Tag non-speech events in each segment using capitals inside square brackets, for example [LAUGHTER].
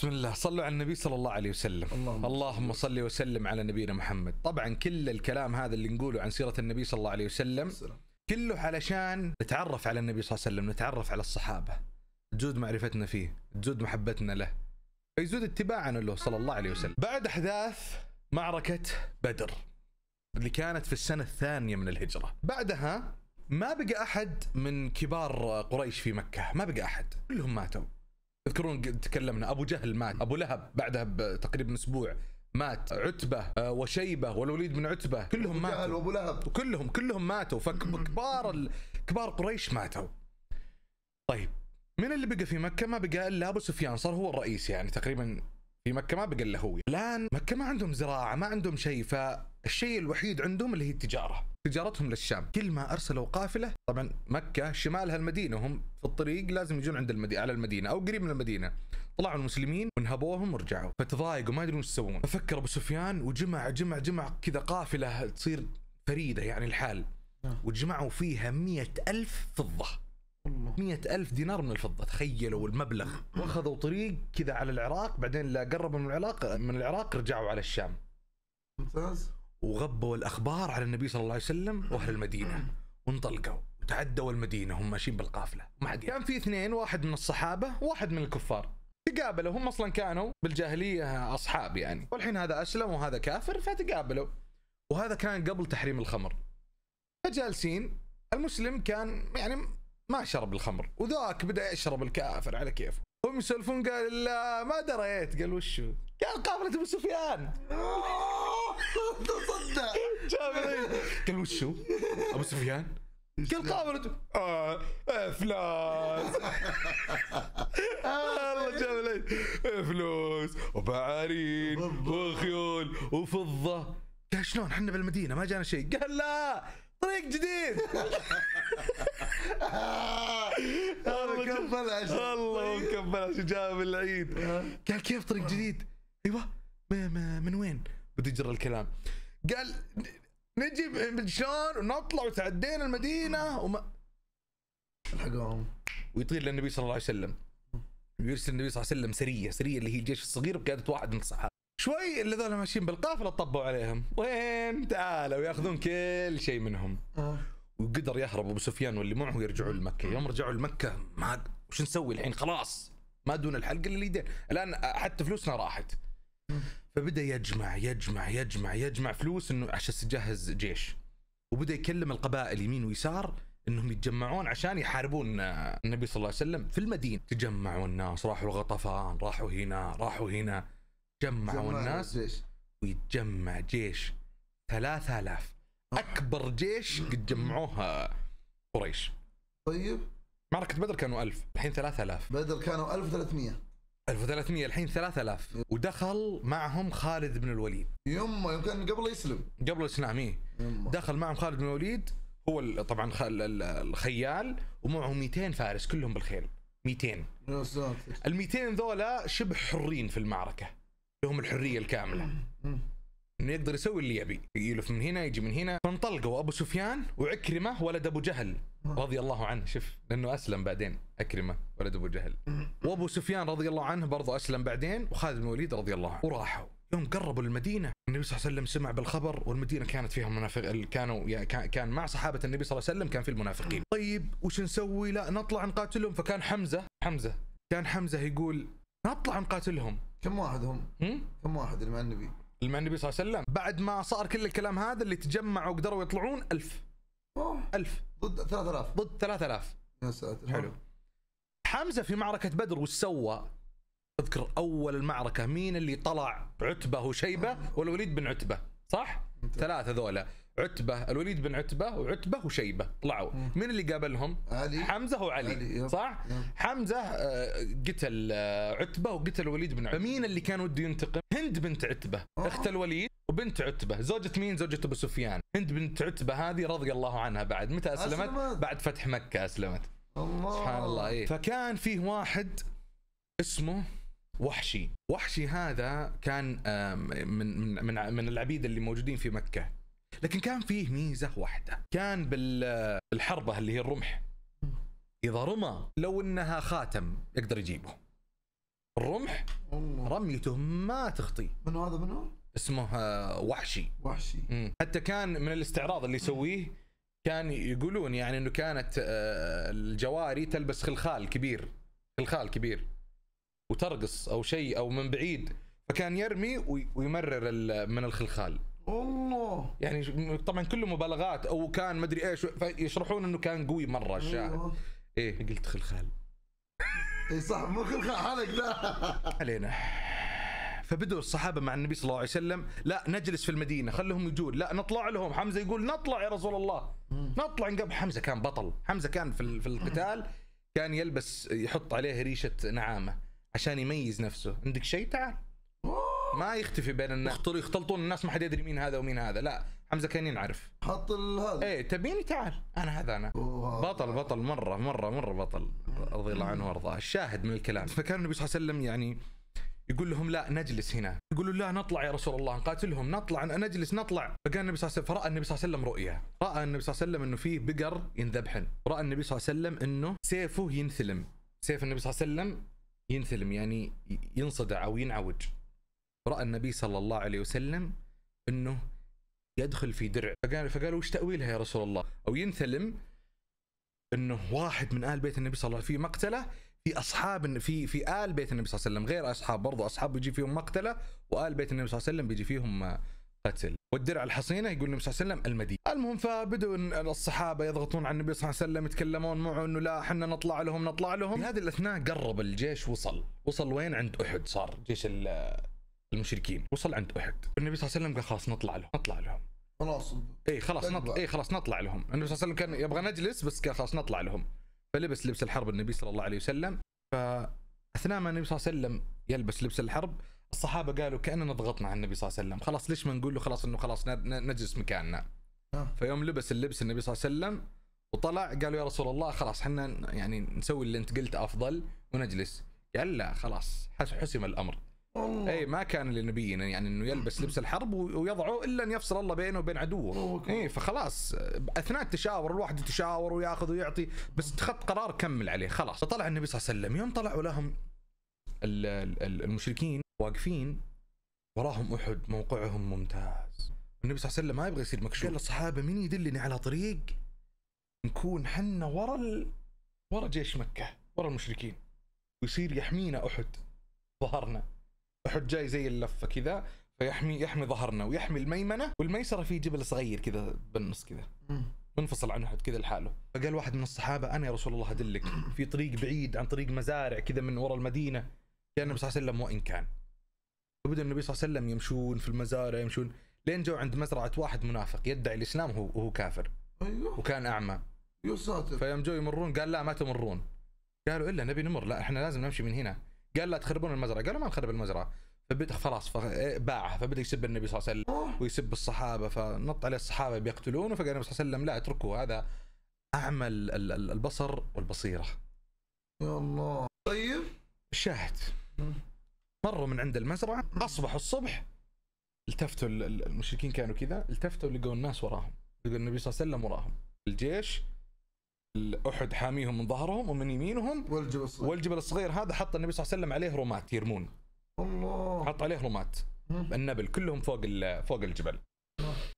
بسم الله صلوا على النبي صلى الله عليه وسلم اللهم, اللهم صل وسلم على نبينا محمد طبعا كل الكلام هذا اللي نقوله عن سيرة النبي صلى الله عليه وسلم السلام. كله علشان نتعرف على النبي صلى الله عليه وسلم نتعرف على الصحابة تزود معرفتنا فيه تزود محبتنا له فيزود اتباعنا له صلى الله عليه وسلم بعد أحداث معركة بدر اللي كانت في السنة الثانية من الهجرة بعدها ما بقى أحد من كبار قريش في مكة ما بقى أحد كلهم ماتوا تذكرون تكلمنا ابو جهل مات ابو لهب بعدها بتقريبا اسبوع مات عتبه آه، وشيبه والوليد بن عتبه كلهم ماتوا جهل وابو لهب كلهم كلهم ماتوا فكبار ال... كبار قريش ماتوا طيب من اللي بقى في مكه ما بقى الا ابو سفيان صار هو الرئيس يعني تقريبا في مكه ما بقى الا هو الان مكه ما عندهم زراعه ما عندهم شيء فالشيء الوحيد عندهم اللي هي التجاره تجارتهم للشام كل ما ارسلوا قافله طبعا مكه شمالها المدينه هم في الطريق لازم يجون عند المدينه على المدينه او قريب من المدينه طلعوا المسلمين ونهبوهم ورجعوا فتضايقوا ما يدرون ايش يسوون ففكر ابو سفيان وجمع جمع جمع كذا قافله تصير فريده يعني الحال نعم. وجمعوا فيها مية ألف فضة مية ألف دينار من الفضة تخيلوا المبلغ واخذوا طريق كذا على العراق بعدين لا قربوا من العراق من العراق رجعوا على الشام ممتاز وغبوا الأخبار على النبي صلى الله عليه وسلم وأهل المدينة وانطلقوا وتعدوا المدينة هم ماشيين بالقافلة ما حد كان في اثنين واحد من الصحابة واحد من الكفار تقابلوا هم اصلا كانوا بالجاهليه اصحاب يعني والحين هذا اسلم وهذا كافر فتقابلوا وهذا كان قبل تحريم الخمر فجالسين المسلم كان يعني ما شرب الخمر وذاك بدا يشرب الكافر على كيفه هم يسولفون قال لا ما دريت قال وشو؟ قال قافله ابو سفيان [LAUGHS] تصدق [LAUGHS] قال وشو؟ ابو سفيان؟ قال قافلة آه،, اه فلوس [LAUGHS] الله جاب آه، فلوس وبعارين وخيول وفضه قال شلون احنا بالمدينه ما جانا شيء قال لا طريق جديد هذا [LAUGHS] كمل والله كمل جاب العيد قال كيف طريق جديد؟ ايوه من وين؟ بدي الكلام قال نجي من شلون ونطلع وتعدينا المدينه وما الحقهم ويطير للنبي صلى الله عليه وسلم ويرسل النبي صلى الله عليه وسلم سريه سريه اللي هي الجيش الصغير بقياده واحد من الصحابه شوي اللي ذولا ماشيين بالقافله طبوا عليهم وين تعالوا ياخذون كل شيء منهم آه. وقدر يهرب ابو سفيان واللي معه يرجعوا لمكه يوم رجعوا لمكه ما وش نسوي الحين خلاص ما دون الحلق الا اليدين الان حتى فلوسنا راحت فبدا يجمع يجمع يجمع يجمع فلوس انه عشان يجهز جيش وبدا يكلم القبائل يمين ويسار انهم يتجمعون عشان يحاربون آه، النبي صلى الله عليه وسلم في المدينه تجمعوا الناس راحوا غطفان راحوا هنا راحوا هنا جمعوا الناس جيش. ويتجمع جيش 3000 أه. اكبر جيش قد جمعوها قريش طيب معركة بدر كانوا 1000 الحين 3000 بدر كانوا 1300 1300 الحين 3000 ودخل معهم خالد بن الوليد يما كان قبل يسلم قبل الاسلام اي دخل معهم خالد بن الوليد هو طبعا الخيال ومعه 200 فارس كلهم بالخيل 200 ال 200 ذولا شبه حرين في المعركه لهم الحريه الكامله انه يقدر يسوي اللي يبي يلف من هنا يجي من هنا فانطلقوا ابو سفيان وعكرمه ولد ابو جهل رضي الله عنه شوف لانه اسلم بعدين عكرمه ولد ابو جهل وابو سفيان رضي الله عنه برضه اسلم بعدين وخالد بن الوليد رضي الله عنه وراحوا يوم قربوا للمدينه النبي صلى الله عليه وسلم سمع بالخبر والمدينه كانت فيها منافق كانوا كان مع صحابه النبي صلى الله عليه وسلم كان في المنافقين طيب وش نسوي لا نطلع نقاتلهم فكان حمزه حمزه كان حمزه يقول نطلع نقاتلهم كم واحد هم؟ هم؟ كم واحد اللي مع النبي؟ اللي مع النبي صلى الله عليه وسلم بعد ما صار كل الكلام هذا اللي تجمعوا وقدروا يطلعون ألف أوه. ألف ضد 3000 ضد 3000 يا ساتر حلو حمزة في معركة بدر وش سوى؟ اذكر أول المعركة مين اللي طلع عتبة وشيبة والوليد بن عتبة صح؟ ثلاثة ذولا عتبه الوليد بن عتبه وعتبه وشيبه طلعوا من مين اللي قابلهم؟ علي حمزه وعلي علي. صح؟ يب. حمزه آه، قتل آه، عتبه وقتل الوليد بن عتبه مين اللي كان وده ينتقم؟ هند بنت عتبه أوه. اخت الوليد وبنت عتبه زوجة مين زوجة ابو سفيان هند بنت عتبه هذه رضي الله عنها بعد متى اسلمت؟, أسلمت. بعد فتح مكه اسلمت الله سبحان الله إيه. فكان فيه واحد اسمه وحشي وحشي هذا كان من من, من العبيد اللي موجودين في مكه لكن كان فيه ميزه واحده كان بالحربه اللي هي الرمح اذا رمى لو انها خاتم يقدر يجيبه الرمح رميته ما تخطي منو هذا منو؟ اسمه آه، وحشي وحشي حتى كان من الاستعراض اللي يسويه كان يقولون يعني انه كانت آه، الجواري تلبس خلخال كبير خلخال كبير وترقص او شيء او من بعيد فكان يرمي ويمرر من الخلخال الله يعني طبعا كله مبالغات او كان ما ادري ايش يشرحون انه كان قوي مره الشاهد ايه قلت خلخال اي صح مو خلخال حلق لا علينا فبدوا الصحابة مع النبي صلى الله عليه وسلم لا نجلس في المدينة خلهم يجون لا نطلع لهم حمزة يقول نطلع يا رسول الله نطلع نقبل حمزة كان بطل حمزة كان في, في القتال كان يلبس يحط عليه ريشة نعامة عشان يميز نفسه عندك شيء تعال ما يختفي بين الناس يختلطون الناس ما حد يدري مين هذا ومين هذا لا حمزه كان ينعرف حط هذا ايه تبيني تعال انا هذا انا بطل بطل مره مره مره بطل رضي الله عنه وارضاه الشاهد من الكلام فكان النبي صلى الله عليه وسلم يعني يقول لهم لا نجلس هنا يقولوا لا نطلع يا رسول الله نقاتلهم نطلع نجلس نطلع فقال النبي صلى الله عليه وسلم فراى النبي صلى الله عليه وسلم رؤيا راى النبي صلى الله عليه وسلم انه في بقر ينذبحن راى النبي صلى الله عليه وسلم انه سيفه ينثلم سيف النبي صلى الله عليه وسلم ينثلم يعني ينصدع او ينعوج راى النبي صلى الله عليه وسلم انه يدخل في درع فقال فقالوا وش تاويلها يا رسول الله او ينثلم انه واحد من ال بيت النبي صلى الله عليه وسلم في مقتله في اصحاب في في ال بيت النبي صلى الله عليه وسلم غير اصحاب برضو اصحاب بيجي فيهم مقتله وال بيت النبي صلى الله عليه وسلم بيجي فيهم آه، قتل والدرع الحصينه يقول النبي صلى الله عليه وسلم المدينه المهم فبدوا الصحابه يضغطون على النبي صلى الله عليه وسلم يتكلمون معه انه لا احنا نطلع لهم نطلع لهم في هذه الاثناء قرب الجيش وصل وصل وين عند احد صار جيش المشركين وصل عند احد النبي صلى الله عليه وسلم قال خلاص نطلع لهم نطلع لهم خلاص اي خلاص نطلع اي خلاص نطلع لهم النبي صلى الله عليه وسلم كان يبغى نجلس بس قال خلاص نطلع لهم فلبس لبس الحرب النبي صلى الله عليه وسلم فاثناء ما النبي صلى الله عليه وسلم يلبس لبس الحرب الصحابه قالوا كاننا ضغطنا على النبي صلى الله عليه وسلم خلاص ليش ما نقول له خلاص انه خلاص نجلس مكاننا آه. فيوم لبس اللبس النبي صلى الله عليه وسلم وطلع قالوا يا رسول الله خلاص احنا يعني نسوي اللي انت قلت افضل ونجلس قال لا خلاص حسم الامر الله. اي ما كان لنبينا يعني انه يلبس لبس الحرب ويضعه الا ان يفصل الله بينه وبين عدوه اي فخلاص اثناء التشاور الواحد يتشاور وياخذ ويعطي بس اتخذت قرار كمل عليه خلاص فطلع النبي صلى الله عليه وسلم يوم طلعوا لهم المشركين واقفين وراهم احد موقعهم ممتاز النبي صلى الله عليه وسلم ما يبغى يصير مكشوف قال الصحابه مين يدلني على طريق نكون حنا ورا ال... ورا جيش مكه ورا المشركين ويصير يحمينا احد ظهرنا احط جاي زي اللفه كذا فيحمي يحمي ظهرنا ويحمي الميمنه والميسره في جبل صغير كذا بالنص كذا منفصل عنه كذا لحاله فقال واحد من الصحابه انا يا رسول الله ادلك [CLEARS THROAT] في طريق بعيد عن طريق مزارع كذا من ورا المدينه كان النبي صلى الله عليه وسلم وان كان فبدا النبي صلى الله عليه وسلم يمشون في المزارع يمشون لين جو عند مزرعه واحد منافق يدعي الاسلام وهو وهو كافر ايوه وكان اعمى يا ساتر فيوم جو يمرون قال لا ما تمرون قالوا الا نبي نمر لا احنا لازم نمشي من هنا قال لا تخربون المزرعه قالوا ما نخرب المزرعه فبدا خلاص إيه، باعها فبدا يسب النبي صلى الله عليه وسلم ويسب الصحابه فنط عليه الصحابه بيقتلونه فقال النبي صلى الله عليه وسلم لا اتركوا هذا اعمى البصر والبصيره يا الله طيب الشاهد مروا من عند المزرعه اصبحوا الصبح التفتوا المشركين كانوا كذا التفتوا لقوا الناس وراهم لقوا النبي صلى الله عليه وسلم وراهم الجيش الاحد حاميهم من ظهرهم ومن يمينهم والجبل الصغير والجبل الصغير هذا حط النبي صلى الله عليه وسلم عليه رمات يرمون الله حط عليه رمات النبل كلهم فوق فوق الجبل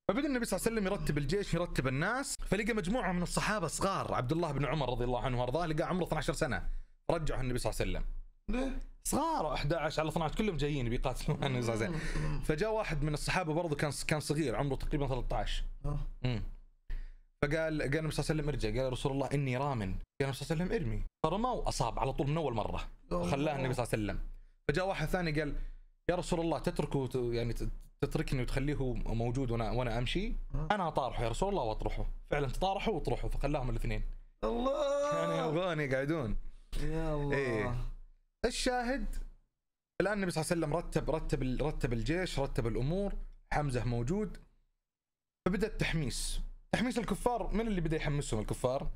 فبدا النبي صلى الله عليه وسلم يرتب الجيش يرتب الناس فلقى مجموعه من الصحابه صغار عبد الله بن عمر رضي الله عنه وارضاه لقى عمره 12 سنه رجعه النبي صلى الله عليه وسلم ليه؟ صغار 11 على 12 كلهم جايين بيقاتلون النبي صلى الله عليه وسلم فجاء واحد من الصحابه برضه كان كان صغير عمره تقريبا 13 امم آه. فقال قال النبي صلى الله عليه وسلم ارجع قال رسول الله اني رامن قال النبي صلى الله عليه وسلم ارمي فرمى واصاب على طول من اول مره خلاه النبي صلى الله عليه وسلم فجاء واحد ثاني قال يا رسول الله تتركه يعني تتركني وتخليه موجود وانا وانا امشي آه. انا اطارحه يا رسول الله واطرحه فعلا تطارحوا وطرحوا فخلاهم الاثنين الله يعني يبغون يقعدون يا الله إيه. الشاهد الان النبي صلى الله عليه وسلم رتب رتب رتب الجيش رتب الامور حمزه موجود فبدا التحميس تحميس الكفار من اللي بدا يحمسهم الكفار؟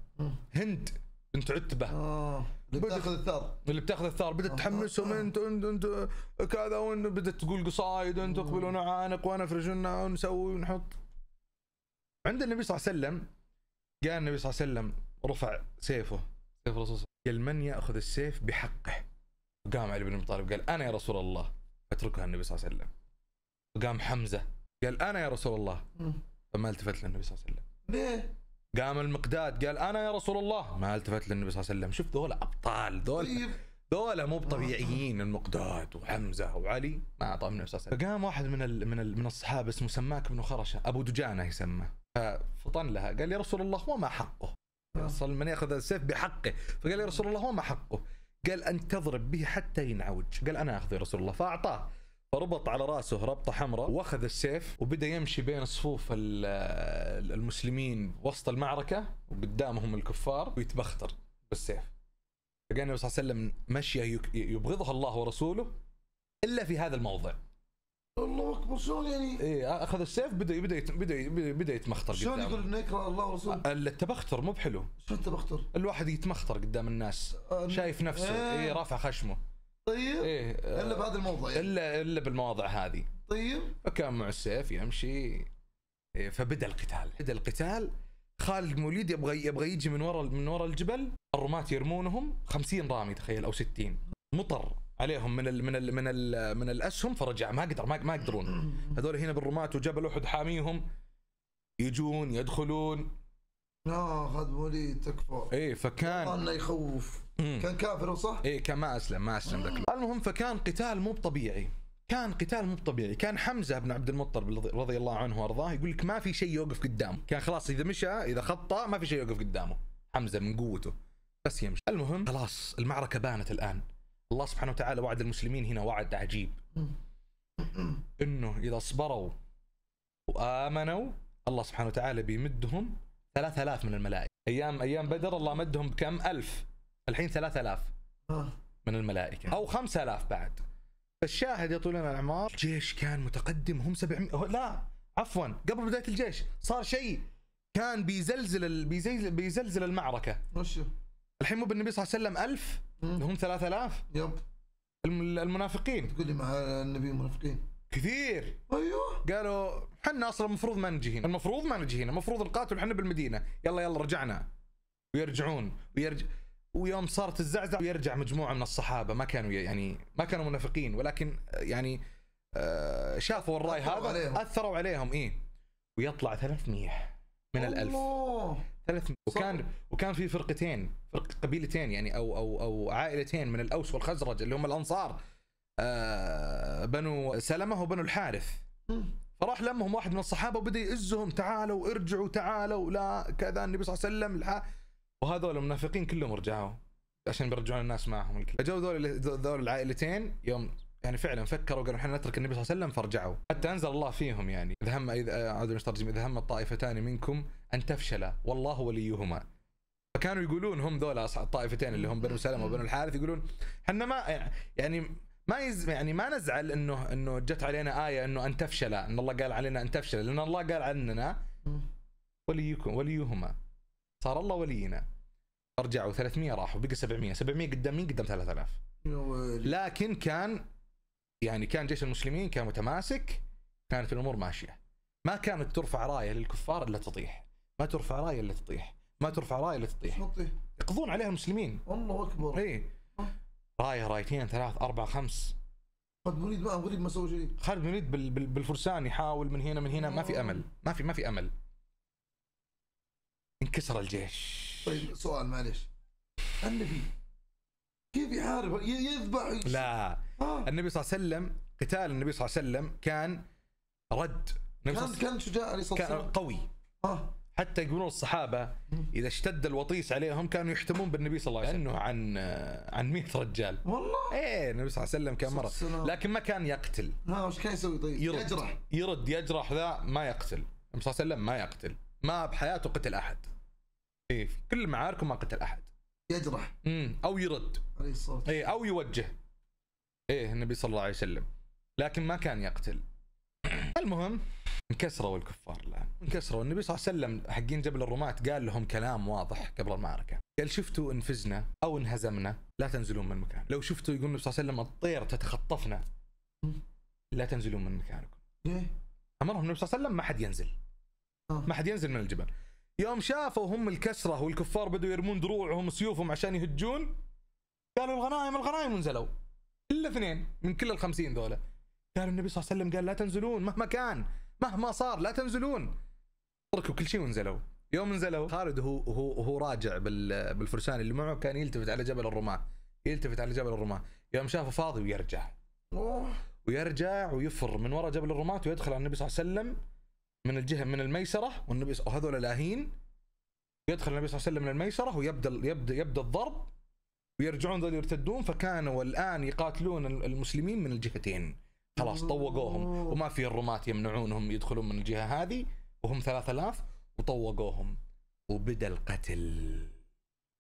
هند بنت عتبه آه. اللي بتاخذ الثار اللي بتاخذ الثار بدات آه. تحمسهم انت انت انت كذا وانت بدات تقول قصايد وانتم آه. وانا اعانق وانا فرجنا ونسوي ونحط عند النبي صلى الله عليه وسلم قال النبي صلى الله عليه وسلم رفع سيفه سيف الرسول قال من ياخذ السيف بحقه قام علي بن ابي طالب قال انا يا رسول الله اتركها النبي صلى الله عليه وسلم قام حمزه قال انا يا رسول الله فما طيب، التفت للنبي صلى الله عليه وسلم ليه؟ قام المقداد قال انا يا رسول الله ما التفت للنبي صلى الله عليه وسلم شوف ذولا ابطال ذولا طيب. ذولا مو بطبيعيين المقداد وحمزه وعلي ما اعطاهم النبي صلى الله عليه وسلم فقام واحد من من من الصحابه اسمه سماك بن خرشه ابو دجانه يسمى ففطن لها قال يا رسول الله وما حقه؟ اصلا من ياخذ السيف بحقه فقال يا رسول الله وما حقه؟ قال ان تضرب به حتى ينعوج قال انا اخذه يا رسول الله فاعطاه ربط على راسه ربطه حمراء واخذ السيف وبدا يمشي بين صفوف المسلمين وسط المعركه وقدامهم الكفار ويتبختر بالسيف فقال النبي صلى الله عليه وسلم مشيه يبغضها الله ورسوله الا في هذا الموضع الله اكبر شلون يعني؟ ايه اخذ السيف بدا بدا بدا بدا يتمختر شلون يقول انه يكره الله ورسوله؟ التبختر مو بحلو شلون التبختر؟ الواحد يتمختر قدام الناس آه، شايف نفسه آه. ايه رافع خشمه طيب إيه آه، الا بهذا الموضع يعني. الا الا بالمواضع هذه طيب فكان مع السيف يمشي إيه فبدا القتال بدا القتال خالد موليد يبغى يبغى يجي من ورا من ورا الجبل الرماة يرمونهم 50 رامي تخيل او 60 مطر عليهم من الـ من الـ من الـ من الاسهم فرجع ما قدر ما, ما يقدرون هذول هنا بالرماة وجبل احد حاميهم يجون يدخلون لا هذا وليد تكفى ايه فكان انه يخوف كان كافر صح؟ ايه كان ما اسلم ما اسلم ذاك المهم فكان قتال مو طبيعي كان قتال مو طبيعي كان حمزه بن عبد المطلب رضي الله عنه وارضاه يقول لك ما في شيء يوقف قدامه كان خلاص اذا مشى اذا خطا ما في شيء يوقف قدامه حمزه من قوته بس يمشي المهم خلاص المعركه بانت الان الله سبحانه وتعالى وعد المسلمين هنا وعد عجيب انه اذا صبروا وامنوا الله سبحانه وتعالى بيمدهم 3000 من الملائكه ايام ايام بدر الله مدهم بكم ألف الحين 3000 آه. من الملائكه او 5000 بعد فالشاهد يا طويل الاعمار الجيش كان متقدم هم 700 لا عفوا قبل بدايه الجيش صار شيء كان بيزلزل بيزلزل, بيزلزل المعركه وشو الحين مو بالنبي صلى الله عليه وسلم 1000 هم 3000 يب المنافقين تقول لي مع النبي منافقين كثير ايوه قالوا احنا اصلا المفروض ما نجي هنا المفروض ما نجي هنا المفروض نقاتل احنا بالمدينه يلا يلا رجعنا ويرجعون ويرجع ويوم صارت الزعزعه ويرجع مجموعه من الصحابه ما كانوا يعني ما كانوا منافقين ولكن يعني آه، شافوا الراي هذا عليهم. اثروا عليهم ايه ويطلع 300 من ال1000 300 وكان وكان في فرقتين فرق قبيلتين يعني او او او عائلتين من الاوس والخزرج اللي هم الانصار آه، بنو سلمه وبنو الحارث فراح لمهم واحد من الصحابه وبدا يئزهم تعالوا ارجعوا تعالوا لا كذا النبي صلى الله عليه وسلم وهذول المنافقين كلهم رجعوا عشان بيرجعون الناس معهم فجو اجوا ذول ذول العائلتين يوم يعني فعلا فكروا قالوا احنا نترك النبي صلى الله عليه وسلم فرجعوا حتى انزل الله فيهم يعني اذا هم اذا عاد ترجم اذا هم الطائفتان منكم ان تفشلا والله وليهما فكانوا يقولون هم ذولا الطائفتين اللي هم بنو سلمه وبنو الحارث يقولون احنا ما يعني ما يز... يعني ما نزعل انه انه جت علينا ايه انه ان تفشل ان الله قال علينا ان تفشل لان الله قال عننا وليكم وليهما صار الله ولينا رجعوا 300 راحوا بقى 700 700 قدام مين قدام 3000 لكن كان يعني كان جيش المسلمين كان متماسك كانت الامور ماشيه ما كانت ترفع رايه للكفار الا تطيح ما ترفع رايه الا تطيح ما ترفع رايه الا تطيح يقضون عليها المسلمين الله اكبر اي رايه رايتين ثلاث اربع خمس خالد بن ما غريب ما سوى شيء خالد بن بال بال بالفرسان يحاول من هنا من هنا ما في آه. امل ما في ما في امل انكسر الجيش طيب سؤال معلش النبي كيف يحارب يذبح لا آه. النبي صلى الله عليه وسلم قتال النبي صلى الله عليه وسلم كان رد كان كان شجاع عليه الصلاه والسلام قوي آه. حتى يقولون الصحابه اذا اشتد الوطيس عليهم كانوا يحتمون بالنبي صلى الله عليه وسلم لانه عن عن 100 رجال والله ايه النبي صلى الله عليه وسلم كان مره لكن ما كان يقتل ها وش كان يسوي طيب؟ يرد يجرح يرد يجرح ذا ما يقتل النبي صلى الله عليه وسلم ما يقتل ما بحياته قتل احد ايه في كل معاركه ما قتل احد يجرح امم او يرد عليه الصلاه ايه او يوجه ايه النبي صلى الله عليه وسلم لكن ما كان يقتل المهم انكسروا الكفار الان انكسروا النبي صلى الله عليه وسلم حقين جبل الرماة قال لهم كلام واضح قبل المعركه قال شفتوا انفزنا او انهزمنا لا تنزلون من مكان لو شفتوا يقول النبي صلى الله عليه وسلم الطير تتخطفنا لا تنزلون من مكانكم ليه؟ امرهم النبي صلى الله عليه وسلم ما حد ينزل آه. ما حد ينزل من الجبل يوم شافوا هم الكسره والكفار بدوا يرمون دروعهم وسيوفهم عشان يهجون قالوا الغنائم الغنائم ونزلوا الا اثنين من كل الخمسين ذولا قال النبي صلى الله عليه وسلم قال لا تنزلون مهما كان مهما صار لا تنزلون تركوا كل شيء ونزلوا يوم نزلوا خالد هو هو هو راجع بالفرسان اللي معه كان يلتفت على جبل الرماه يلتفت على جبل الرماه يوم شافه فاضي ويرجع ويرجع ويفر من وراء جبل الرماه ويدخل على النبي صلى الله عليه وسلم من الجهه من الميسره والنبي وهذول لاهين يدخل النبي صلى الله عليه وسلم من الميسره ويبدا يبدا يبدا الضرب ويرجعون ذول يرتدون فكانوا الان يقاتلون المسلمين من الجهتين خلاص طوقوهم وما في الرومات يمنعونهم يدخلون من الجهه هذه وهم 3000 وطوقوهم وبدا القتل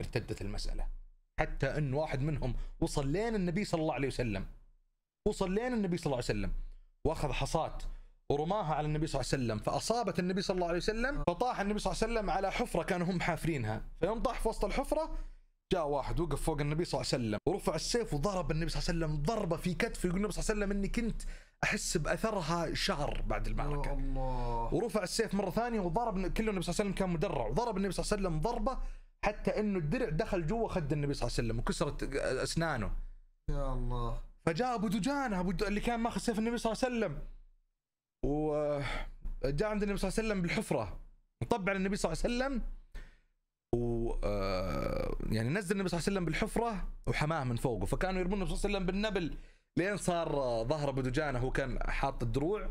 ارتدت المساله حتى ان واحد منهم وصل لين النبي صلى الله عليه وسلم وصل لين النبي صلى الله عليه وسلم واخذ حصات ورماها على النبي صلى الله عليه وسلم فاصابت النبي صلى الله عليه وسلم فطاح النبي صلى الله عليه وسلم على حفره كانوا هم حافرينها فيوم طاح في وسط الحفره جاء واحد وقف فوق النبي صلى الله عليه وسلم ورفع السيف وضرب النبي صلى الله عليه وسلم ضربه في كتفه يقول النبي صلى الله عليه وسلم اني كنت احس باثرها شعر بعد المعركه الله ورفع السيف مره ثانيه وضرب كله النبي صلى الله عليه وسلم كان مدرع وضرب النبي صلى الله عليه وسلم ضربه حتى انه الدرع دخل جوا خد النبي صلى الله عليه وسلم وكسرت اسنانه يا الله فجاء ابو دجانه ابو اللي كان ماخذ سيف النبي صلى الله عليه وسلم وجاء عند النبي صلى الله عليه وسلم بالحفره وطبع على النبي صلى الله عليه وسلم و آه، يعني نزل النبي صلى الله عليه وسلم بالحفره وحماه من فوقه فكانوا يرمون النبي صلى الله عليه وسلم بالنبل لين صار ظهره بدجانه هو كان حاط الدروع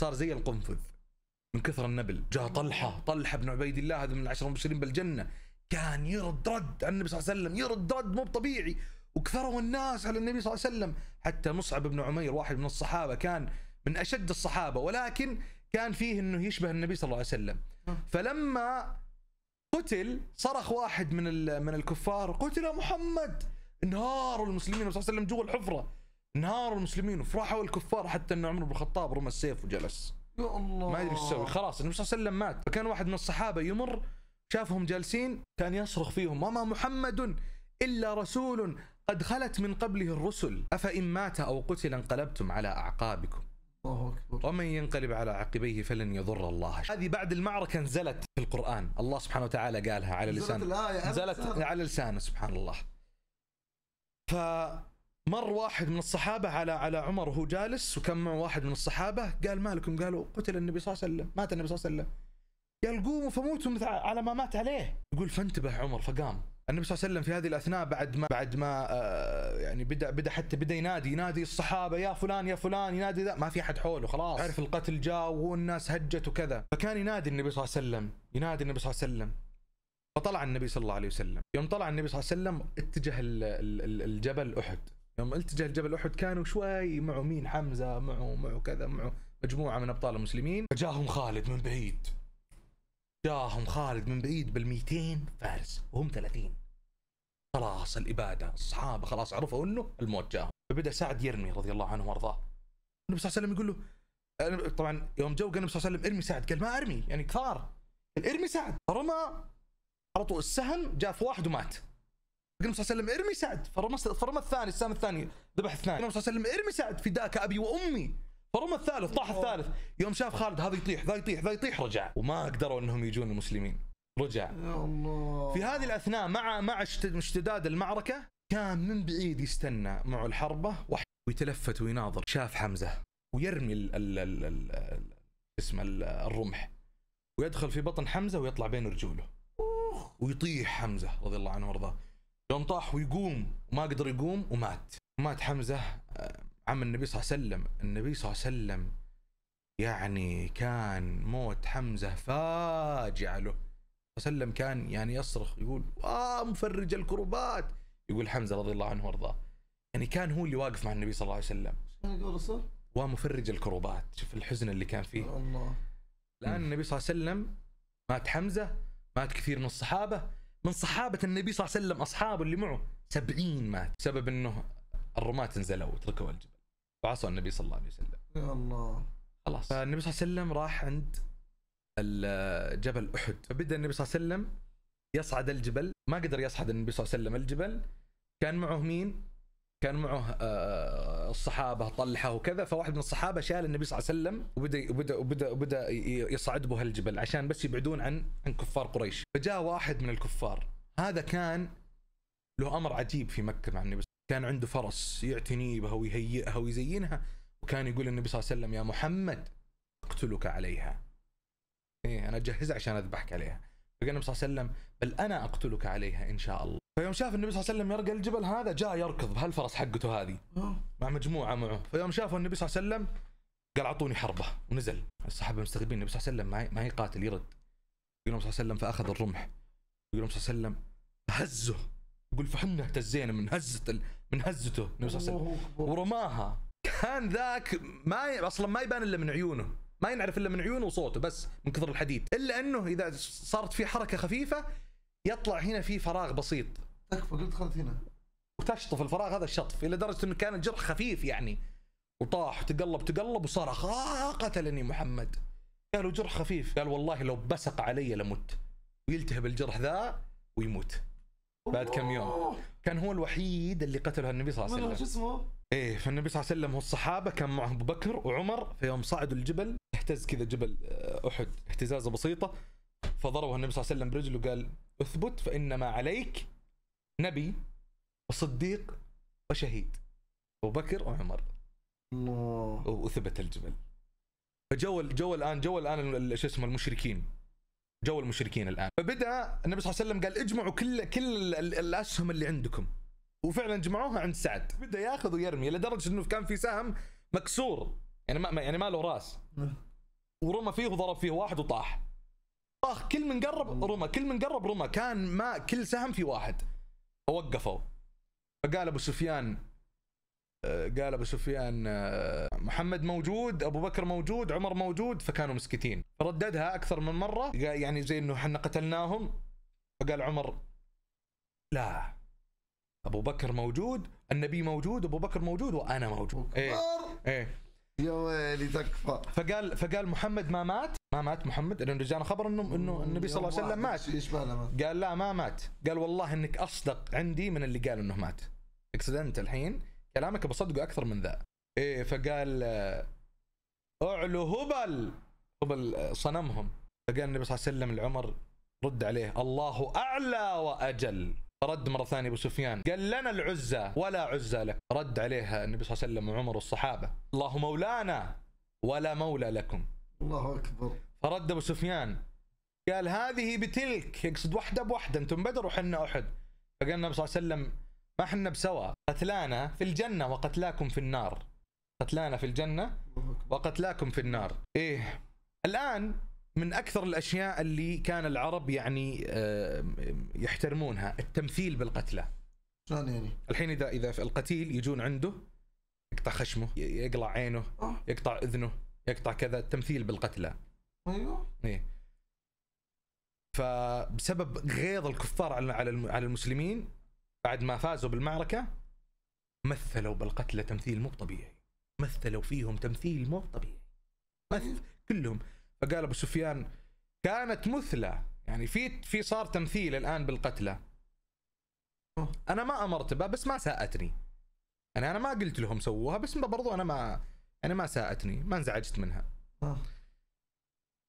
صار زي القنفذ من كثر النبل جاء طلحه طلحه بن عبيد الله هذا من العشر المبشرين بالجنه كان يرد رد على النبي صلى الله عليه وسلم يرد رد مو طبيعي وكثروا الناس على النبي صلى الله عليه وسلم حتى مصعب بن عمير واحد من الصحابه كان من اشد الصحابه ولكن كان فيه انه يشبه النبي صلى الله عليه وسلم آه. فلما قتل صرخ واحد من من الكفار قتل محمد انهاروا المسلمين صلى الله عليه وسلم جوا الحفره انهاروا المسلمين وفرحوا الكفار حتى ان عمر بن الخطاب رمى السيف وجلس يا الله ما ادري ايش يسوي خلاص النبي صلى الله عليه وسلم مات فكان واحد من الصحابه يمر شافهم جالسين كان يصرخ فيهم وما محمد الا رسول قد خلت من قبله الرسل افان مات او قتل انقلبتم على اعقابكم الله أكبر ومن ينقلب على عقبيه فلن يضر الله هذه بعد المعركة نزلت في القرآن الله سبحانه وتعالى قالها على لسان نزلت على لسانه سبحان الله فمر واحد من الصحابة على على عمر وهو جالس وكان معه واحد من الصحابة قال مالكم قالوا قتل النبي صلى الله عليه وسلم مات النبي صلى الله عليه وسلم قال قوموا فموتوا على ما مات عليه يقول فانتبه عمر فقام النبي صلى الله عليه وسلم في هذه الاثناء بعد ما بعد ما آه، يعني بدا بدا حتى بدا ينادي ينادي الصحابه يا فلان يا فلان ينادي ذا ما في احد حوله خلاص عرف القتل جاء والناس هجت وكذا فكان ينادي النبي صلى الله عليه وسلم ينادي النبي صلى الله عليه وسلم فطلع النبي صلى الله عليه وسلم يوم طلع النبي صلى الله عليه وسلم اتجه الجبل احد يوم اتجه الجبل احد كانوا شوي معه مين حمزه معه معه كذا معه مجموعه من ابطال المسلمين فجاهم خالد من بعيد جاهم خالد من بعيد بال 200 فارس وهم 30 خلاص الاباده الصحابه خلاص عرفوا انه الموت جاهم فبدا سعد يرمي رضي الله عنه وارضاه النبي صلى الله عليه وسلم يقول له طبعا يوم جو قال النبي صلى الله عليه وسلم ارمي سعد قال ما ارمي يعني كثار قال ارمي سعد فرمى على طول السهم جاء في واحد ومات قال النبي صلى الله عليه وسلم ارمي سعد فرمى فرمى الثاني السهم الثاني ذبح الثاني النبي صلى الله عليه وسلم ارمي سعد فداك ابي وامي فروم الثالث طاح الثالث يوم شاف خالد هذا يطيح ذا يطيح ذا يطيح رجع وما قدروا انهم يجون المسلمين رجع يا الله في هذه الاثناء مع مع اشتداد المعركه كان من بعيد يستنى معه الحربه ويتلفت ويناظر شاف حمزه ويرمي ال ال ال ال اسمه الرمح ويدخل في بطن حمزه ويطلع بين رجوله ويطيح حمزه رضي الله عنه وارضاه يوم طاح ويقوم وما قدر يقوم ومات مات حمزه آه، عم النبي صلى الله عليه وسلم النبي صلى الله عليه وسلم يعني كان موت حمزة فاجعة له صلى الله وسلم كان يعني يصرخ يقول آه مفرج الكربات يقول حمزة رضي الله عنه وارضاه يعني كان هو اللي واقف مع النبي صلى الله عليه وسلم يقول ومفرج الكربات شوف الحزن اللي كان فيه الله الآن النبي صلى الله عليه وسلم مات حمزة مات كثير من الصحابة من صحابة النبي صلى الله عليه وسلم أصحابه اللي معه سبعين مات بسبب أنه الرماة انزلوا وتركوا الجبل وعصوا النبي صلى الله عليه وسلم يا الله خلاص فالنبي صلى الله عليه وسلم راح عند جبل احد فبدا النبي صلى الله عليه وسلم يصعد الجبل ما قدر يصعد النبي صلى الله عليه وسلم الجبل كان معه مين؟ كان معه آه، آه، الصحابه طلحه وكذا فواحد من الصحابه شال النبي صلى الله عليه وسلم وبدا وبدا وبدا, وبدا يصعد به الجبل عشان بس يبعدون عن عن كفار قريش فجاء واحد من الكفار هذا كان له امر عجيب في مكه مع النبي كان عنده فرس يعتني بها ويهيئها ويزينها وكان يقول النبي صلى الله عليه وسلم يا محمد اقتلك عليها ايه انا اجهزها عشان اذبحك عليها فقال النبي صلى الله عليه وسلم بل انا اقتلك عليها ان شاء الله فيوم شاف النبي صلى الله عليه وسلم يرقى الجبل هذا جاء يركض بهالفرس حقته هذه آه. مع مجموعه معه فيوم شافه النبي صلى الله عليه وسلم قال اعطوني حربه ونزل الصحابه مستغربين النبي صلى الله عليه وسلم ما يقاتل يرد يقول النبي صلى الله عليه وسلم فاخذ الرمح يقول النبي صلى الله عليه وسلم هزه يقول فحنا اهتزينا من هزه من هزته النبي صلى الله عليه وسلم ورماها كان ذاك ما ي... اصلا ما يبان الا من عيونه ما ينعرف الا من عيونه وصوته بس من كثر الحديد الا انه اذا صارت في حركه خفيفه يطلع هنا في فراغ بسيط تكفى قلت خلت هنا وتشطف الفراغ هذا الشطف الى درجه انه كان الجرح خفيف يعني وطاح تقلب تقلب وصرخ آه قتلني محمد قالوا جرح خفيف قال والله لو بسق علي لمت ويلتهب الجرح ذا ويموت بعد كم يوم كان هو الوحيد اللي قتله النبي صلى الله عليه وسلم شو اسمه؟ ايه فالنبي صلى الله عليه وسلم والصحابه كان معهم ابو بكر وعمر فيوم صعدوا الجبل اهتز كذا جبل آه، احد اهتزازه بسيطه فضربه النبي صلى الله عليه وسلم برجله وقال اثبت فانما عليك نبي وصديق وشهيد ابو بكر وعمر الله وثبت الجبل فجو جو الان جو الان شو اسمه المشركين جو المشركين الان فبدا النبي صلى الله عليه وسلم قال اجمعوا كل كل الاسهم اللي عندكم وفعلا جمعوها عند سعد بدا ياخذ ويرمي لدرجه انه كان في سهم مكسور يعني ما يعني ما له راس ورمى فيه وضرب فيه واحد وطاح طاح كل من قرب رمى كل من قرب رمى كان ما كل سهم في واحد فوقفوا فقال ابو سفيان آه، قال ابو سفيان آه، محمد موجود ابو بكر موجود عمر موجود فكانوا مسكتين رددها اكثر من مره قال يعني زي انه احنا قتلناهم فقال عمر لا ابو بكر موجود النبي موجود ابو بكر موجود وانا موجود ايه ايه يا ويلي تكفى فقال فقال محمد ما مات ما مات محمد لانه جانا خبر انه انه النبي صلى الله عليه وسلم مات قال لا ما مات قال والله انك اصدق عندي من اللي قال انه مات اقصد انت الحين كلامك بصدقه اكثر من ذا ايه فقال اعلو هبل هبل آه، صنمهم فقال النبي صلى الله عليه وسلم لعمر رد عليه الله اعلى واجل فرد مره ثانيه ابو سفيان قال لنا العزى ولا عزى لك رد عليها النبي صلى الله عليه وسلم وعمر والصحابه الله مولانا ولا مولى لكم الله اكبر فرد ابو سفيان قال هذه بتلك يقصد واحده بواحده انتم بدر وحنا احد فقال النبي صلى الله عليه وسلم فاحنا بسوا قتلانا في الجنة وقتلاكم في النار قتلانا في الجنة وقتلاكم في النار إيه الآن من أكثر الأشياء اللي كان العرب يعني آه، يحترمونها التمثيل بالقتلى شلون يعني؟ الحين إذا إذا القتيل يجون عنده يقطع خشمه يقلع عينه آه. يقطع أذنه يقطع كذا التمثيل بالقتلى أيوه إيه فبسبب غيظ الكفار على على المسلمين بعد ما فازوا بالمعركه مثلوا بالقتلى تمثيل مو طبيعي مثلوا فيهم تمثيل مو طبيعي مثل كلهم فقال ابو سفيان كانت مثلى يعني في في صار تمثيل الان بالقتلى انا ما امرت بها بس ما ساءتني يعني انا ما قلت لهم سووها بس برضو انا ما يعني ما ساءتني ما انزعجت منها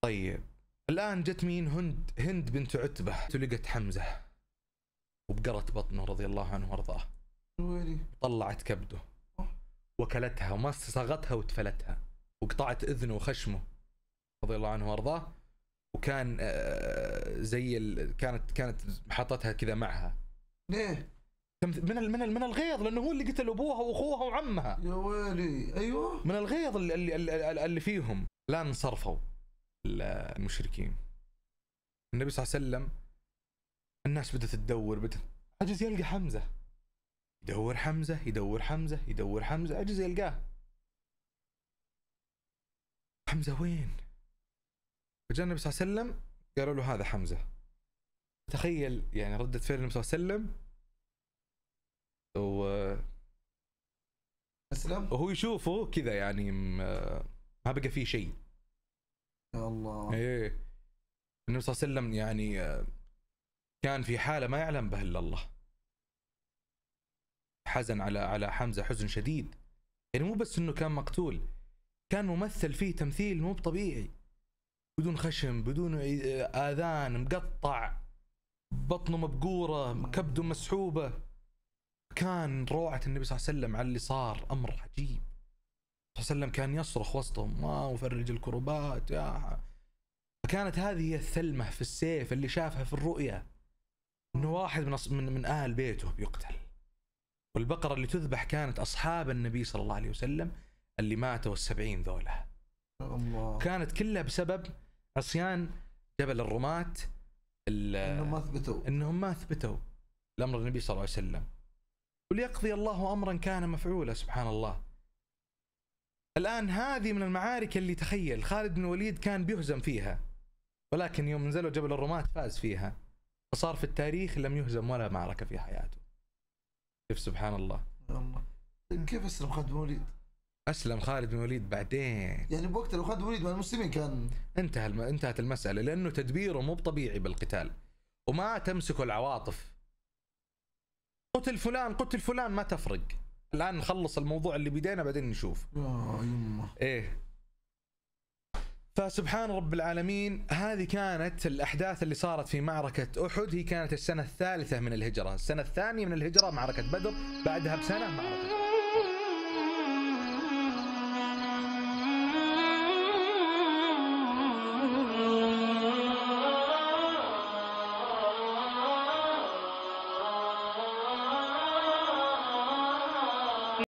طيب الان جت مين هند هند بنت عتبه تلقت حمزه وبقرت بطنه رضي الله عنه وارضاه ويلي طلعت كبده وكلتها وما صاغتها وتفلتها وقطعت اذنه وخشمه رضي الله عنه وارضاه وكان آه، زي ال... كانت كانت حاطتها كذا معها ليه؟ من من من الغيظ لانه هو اللي قتل ابوها واخوها وعمها يا ويلي ايوه من الغيظ اللي اللي, اللي فيهم لا انصرفوا المشركين النبي صلى الله عليه وسلم الناس بدأت تدور بدأت عجز يلقى حمزة يدور حمزة يدور حمزة يدور حمزة عجز يلقاه حمزة وين؟ فجاء النبي صلى الله عليه وسلم قالوا له هذا حمزة تخيل يعني ردة فعل النبي صلى الله عليه وسلم و اسلم وهو يشوفه كذا يعني ما بقى فيه شيء يا الله ايه النبي صلى الله عليه وسلم يعني آه، كان في حالة ما يعلم بها إلا الله حزن على على حمزة حزن شديد يعني مو بس إنه كان مقتول كان ممثل فيه تمثيل مو طبيعي بدون خشم بدون آذان مقطع بطنه مبقورة كبده مسحوبة كان روعة النبي صلى الله عليه وسلم على اللي صار أمر عجيب صلى الله عليه وسلم كان يصرخ وسطهم ما وفرج الكربات يا فكانت هذه هي الثلمة في السيف اللي شافها في الرؤية انه واحد من أص... من من اهل بيته بيقتل والبقره اللي تذبح كانت اصحاب النبي صلى الله عليه وسلم اللي ماتوا السبعين ذولا الله كانت كلها بسبب عصيان جبل الرماة انهم ما ثبتوا انهم ما ثبتوا لامر النبي صلى الله عليه وسلم وليقضي الله امرا كان مفعولا سبحان الله الان هذه من المعارك اللي تخيل خالد بن الوليد كان بيهزم فيها ولكن يوم نزلوا جبل الرماة فاز فيها فصار في التاريخ لم يهزم ولا معركه في حياته كيف سبحان الله الله كيف اسلم خالد بن وليد؟ اسلم خالد بن وليد بعدين يعني بوقت لو خالد بن وليد مع المسلمين كان انتهى الم... انتهت المساله لانه تدبيره مو طبيعي بالقتال وما تمسكه العواطف قتل فلان قتل فلان ما تفرق الان نخلص الموضوع اللي بدينا بعدين نشوف يا آه، يمه ايه فسبحان رب العالمين هذه كانت الأحداث اللي صارت في معركة أحد هي كانت السنة الثالثة من الهجرة السنة الثانية من الهجرة معركة بدر بعدها بسنة معركة